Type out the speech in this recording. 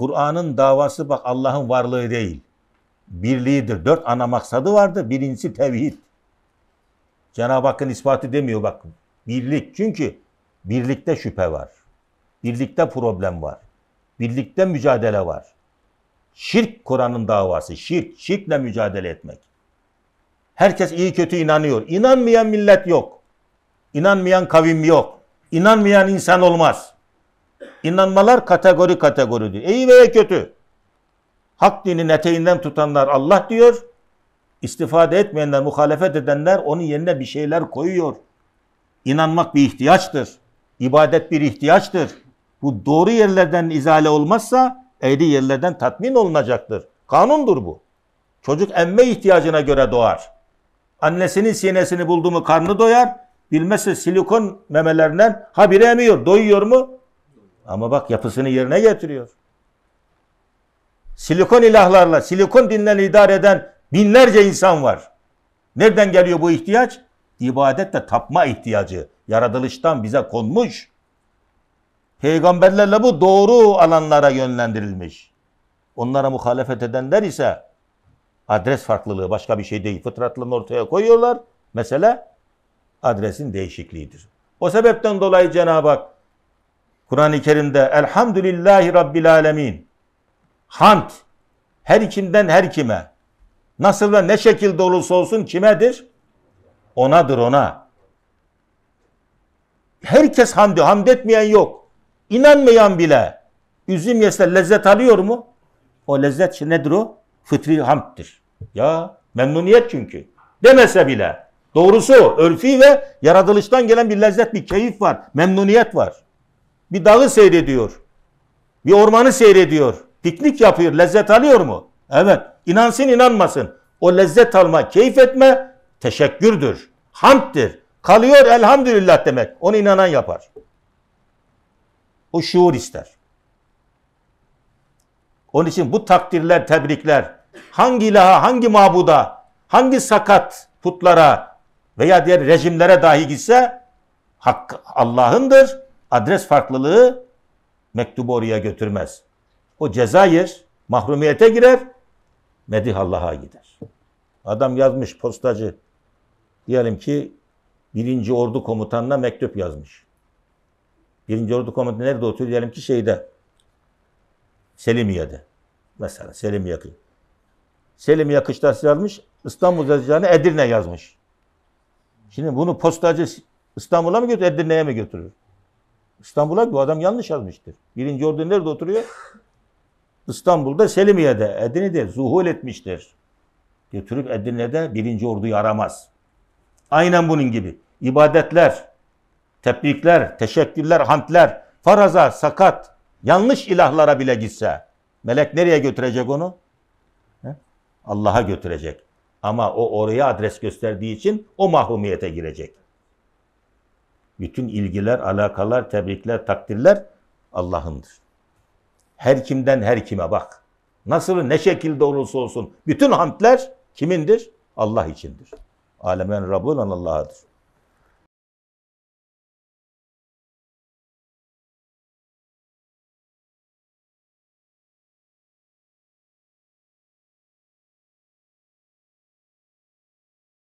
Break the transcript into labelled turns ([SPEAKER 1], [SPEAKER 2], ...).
[SPEAKER 1] Kur'an'ın davası bak Allah'ın varlığı değil. Birliğidir. Dört ana maksadı vardı. Birincisi tevhid. Cenab-ı Hakk'ın ispatı demiyor bak. Birlik çünkü birlikte şüphe var. Birlikte problem var. Birlikte mücadele var. Şirk Kur'an'ın davası. Şirk, şirkle mücadele etmek. Herkes iyi kötü inanıyor. İnanmayan millet yok. İnanmayan kavim yok. İnanmayan insan olmaz. İnanmalar kategori kategori diyor. İyi veya kötü. Hak dinin eteğinden tutanlar Allah diyor. İstifade etmeyenler, muhalefet edenler onun yerine bir şeyler koyuyor. İnanmak bir ihtiyaçtır. İbadet bir ihtiyaçtır. Bu doğru yerlerden izale olmazsa eğri yerlerden tatmin olunacaktır. Kanundur bu. Çocuk emme ihtiyacına göre doğar. Annesinin sinesini buldu mu karnı doyar. Bilmezse silikon memelerinden habire emiyor. Doyuyor mu? Ama bak yapısını yerine getiriyor. Silikon ilahlarla, silikon dinlen idare eden binlerce insan var. Nereden geliyor bu ihtiyaç? İbadetle tapma ihtiyacı. Yaratılıştan bize konmuş. Peygamberlerle bu doğru alanlara yönlendirilmiş. Onlara muhalefet edenler ise adres farklılığı başka bir şey değil. Fıtratlarını ortaya koyuyorlar. Mesela adresin değişikliğidir. O sebepten dolayı Cenab-ı Hak Kur'an-ı Kerim'de Elhamdülillahi Rabbil Alemin Hamd her kimden her kime nasıl ve ne şekilde olursa olsun kimedir? Onadır ona. Herkes hamdi, hamd etmeyen yok. İnanmayan bile üzüm yese lezzet alıyor mu? O lezzet nedir o? Fıtri hamdtir. Ya memnuniyet çünkü. Demese bile. Doğrusu örfi ve yaratılıştan gelen bir lezzet, bir keyif var, memnuniyet var. Bir dağı seyrediyor. Bir ormanı seyrediyor. Piknik yapıyor. Lezzet alıyor mu? Evet. İnansın inanmasın. O lezzet alma, keyif etme teşekkürdür. Hamdtir. Kalıyor elhamdülillah demek. Onu inanan yapar. O şuur ister. Onun için bu takdirler, tebrikler hangi ilaha, hangi mabuda, hangi sakat putlara veya diğer rejimlere dahi gitse hak Allah'ındır adres farklılığı mektubu oraya götürmez. O Cezayir mahrumiyete girer, Medih Allah'a gider. Adam yazmış postacı. Diyelim ki birinci ordu komutanına mektup yazmış. Birinci ordu komutanı nerede oturuyor? Diyelim ki şeyde. Selimiye'de. Mesela Selim kıyı. Selim yakışta yazmış. İstanbul yazacağını Edirne yazmış. Şimdi bunu postacı İstanbul'a mı götürür? Edirne'ye mi götürür? İstanbul'a bu adam yanlış yazmıştır. Birinci ordu nerede oturuyor? İstanbul'da Selimiye'de, Edirne'de zuhul etmiştir. Götürüp Edirne'de birinci orduyu aramaz. Aynen bunun gibi. İbadetler, tebrikler, teşekkürler, hantler, faraza, sakat, yanlış ilahlara bile gitse melek nereye götürecek onu? Allah'a götürecek. Ama o oraya adres gösterdiği için o mahrumiyete girecek. Bütün ilgiler, alakalar, tebrikler, takdirler Allah'ındır. Her kimden her kime bak. Nasıl ne şekilde olursa olsun bütün hamdler kimindir? Allah içindir. Alemen Rabbul Allah'adır.